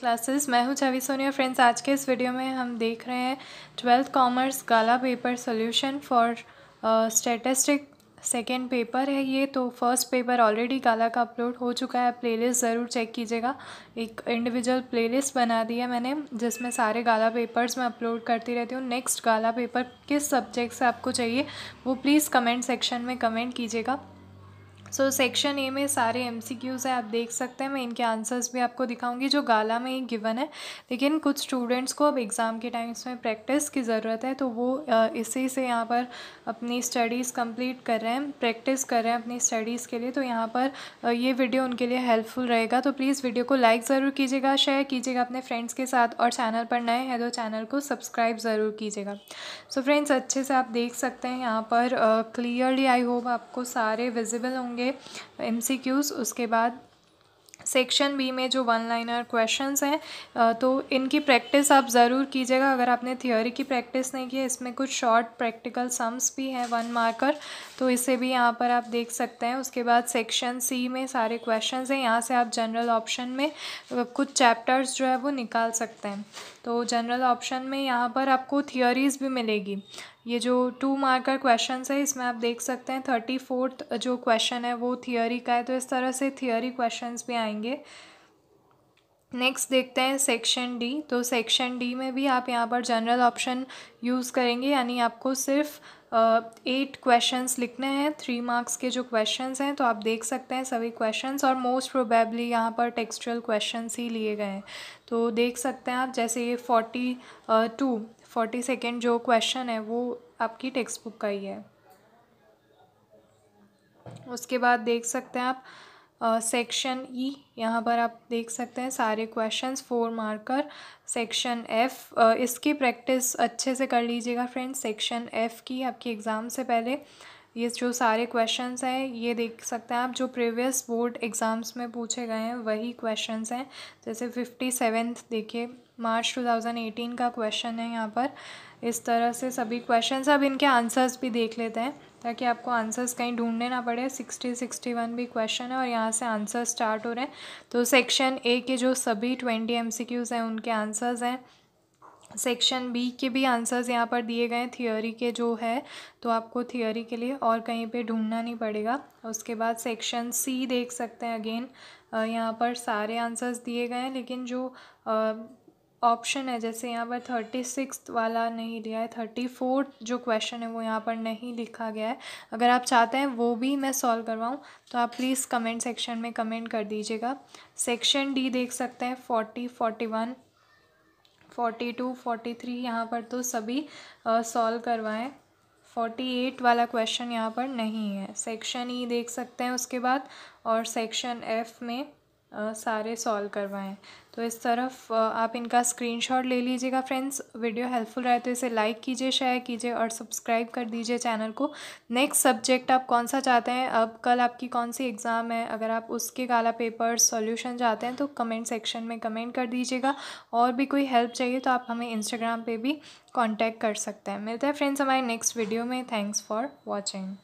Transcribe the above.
classes मैं हूं छवि Sonia friends आज के इस वीडियो में हम देख रहे हैं twelfth commerce Gala paper solution for statistic second paper है ये तो फर्स्ट पेपर ऑलरेडी गाला का अपलोड हो चुका है प्लेलिस्ट ज़रूर चेक कीजिएगा एक इंडिविजुअल प्लेलिस्ट बना दी है मैंने जिसमें सारे गाला पेपर्स मैं अपलोड करती रहती हूँ नेक्स्ट गाला पेपर किस सब्जेक्ट से आपको चाहिए वो प्लीज़ कमेंट सेक्शन में कमेंट कीजिएगा सो सेक्शन ए में सारे एम सी क्यूज़ हैं आप देख सकते हैं मैं इनके आंसर्स भी आपको दिखाऊंगी जो गाला में ही गिवन है लेकिन कुछ स्टूडेंट्स को अब एग्ज़ाम के टाइम्स में प्रैक्टिस की ज़रूरत है तो वो इसी से यहाँ पर अपनी स्टडीज़ कंप्लीट कर रहे हैं प्रैक्टिस कर रहे हैं अपनी स्टडीज़ के लिए तो यहाँ पर ये वीडियो उनके लिए हेल्पफुल रहेगा तो प्लीज़ वीडियो को लाइक ज़रूर कीजिएगा शेयर कीजिएगा अपने फ्रेंड्स के साथ और चैनल पर नए हैं तो चैनल को सब्सक्राइब ज़रूर कीजिएगा सो फ्रेंड्स अच्छे से आप देख सकते हैं यहाँ पर क्लियरली आई होप आपको सारे विजिबल होंगे होंगे एम उसके बाद सेक्शन बी में जो वन लाइनर क्वेश्चंस हैं तो इनकी प्रैक्टिस आप ज़रूर कीजिएगा अगर आपने थियोरी की प्रैक्टिस नहीं की है इसमें कुछ शॉर्ट प्रैक्टिकल सम्स भी हैं वन मार्कर तो इसे भी यहाँ पर आप देख सकते हैं उसके बाद सेक्शन सी में सारे क्वेश्चंस हैं यहाँ से आप जनरल ऑप्शन में कुछ चैप्टर्स जो है वो निकाल सकते हैं तो जनरल ऑप्शन में यहाँ पर आपको थियोरीज़ भी मिलेगी ये जो टू मार्कर क्वेश्चन है इसमें आप देख सकते हैं थर्टी फोर्थ जो क्वेश्चन है वो थियोरी का है तो इस तरह से थियोरी क्वेश्चंस भी आएंगे नेक्स्ट देखते हैं सेक्शन डी तो सेक्शन डी में भी आप यहाँ पर जनरल ऑप्शन यूज़ करेंगे यानी आपको सिर्फ एट क्वेश्चंस लिखने हैं थ्री मार्क्स के जो क्वेश्चंस हैं तो आप देख सकते हैं सभी क्वेश्चंस और मोस्ट प्रोबेबली यहाँ पर टेक्सचुअल क्वेश्चंस ही लिए गए हैं तो देख सकते हैं आप जैसे ये फोर्टी टू फोर्टी सेकेंड जो क्वेश्चन है वो आपकी टेक्स्ट बुक का ही है उसके बाद देख सकते हैं आप सेक्शन ई e, यहाँ पर आप देख सकते हैं सारे questions four marker section F इसकी प्रैक्टिस अच्छे से कर लीजिएगा फ्रेंड्स सेक्शन एफ़ की आपकी एग्ज़ाम से पहले ये जो सारे क्वेश्चंस हैं ये देख सकते हैं आप जो प्रीवियस बोर्ड एग्ज़ाम्स में पूछे गए हैं वही क्वेश्चंस हैं जैसे फिफ्टी सेवेंथ देखिए मार्च 2018 का क्वेश्चन है यहाँ पर इस तरह से सभी क्वेश्चन अब इनके आंसर्स भी देख लेते हैं ताकि आपको आंसर्स कहीं ढूंढने ना पड़े सिक्सटी सिक्सटी वन भी क्वेश्चन है और यहाँ से आंसर्स स्टार्ट हो रहे हैं तो सेक्शन ए के जो सभी ट्वेंटी एम सी क्यूज़ हैं उनके आंसर्स हैं सेक्शन बी के भी आंसर्स यहाँ पर दिए गए हैं थियोरी के जो है तो आपको थियोरी के लिए और कहीं पे ढूंढना नहीं पड़ेगा उसके बाद सेक्शन सी देख सकते हैं अगेन यहाँ पर सारे आंसर्स दिए गए हैं लेकिन जो ऑप्शन है जैसे यहाँ पर थर्टी सिक्स वाला नहीं दिया है थर्टी फोर्थ जो क्वेश्चन है वो यहाँ पर नहीं लिखा गया है अगर आप चाहते हैं वो भी मैं सॉल्व करवाऊँ तो आप प्लीज़ कमेंट सेक्शन में कमेंट कर दीजिएगा सेक्शन डी देख सकते हैं forty forty one forty two forty three यहाँ पर तो सभी सॉल्व करवाएँ फोर्टी एट वाला क्वेश्चन यहाँ पर नहीं है सेक्शन ई e देख सकते हैं उसके बाद और सेक्शन एफ़ में सारे सॉल्व करवाएं तो इस तरफ आप इनका स्क्रीनशॉट ले लीजिएगा फ्रेंड्स वीडियो हेल्पफुल रहे तो इसे लाइक कीजिए शेयर कीजिए और सब्सक्राइब कर दीजिए चैनल को नेक्स्ट सब्जेक्ट आप कौन सा चाहते हैं अब कल आपकी कौन सी एग्ज़ाम है अगर आप उसके काला पेपर सॉल्यूशन चाहते हैं तो कमेंट सेक्शन में कमेंट कर दीजिएगा और भी कोई हेल्प चाहिए तो आप हमें इंस्टाग्राम पर भी कॉन्टैक्ट कर सकते हैं मिलते हैं फ्रेंड्स हमारे नेक्स्ट वीडियो में थैंक्स फॉर वॉचिंग